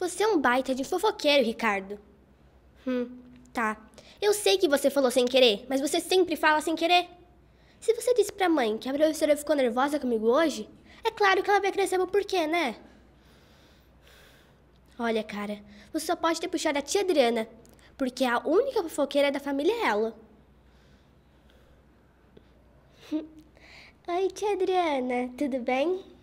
Você é um baita de fofoqueiro, Ricardo. Hum, tá. Eu sei que você falou sem querer, mas você sempre fala sem querer. Se você disse pra mãe que a professora ficou nervosa comigo hoje, é claro que ela vai crescer o porquê, né? Olha, cara, você só pode ter puxado a tia Adriana, porque a única fofoqueira da família é ela. Hum. Oi, tia Adriana, tudo bem?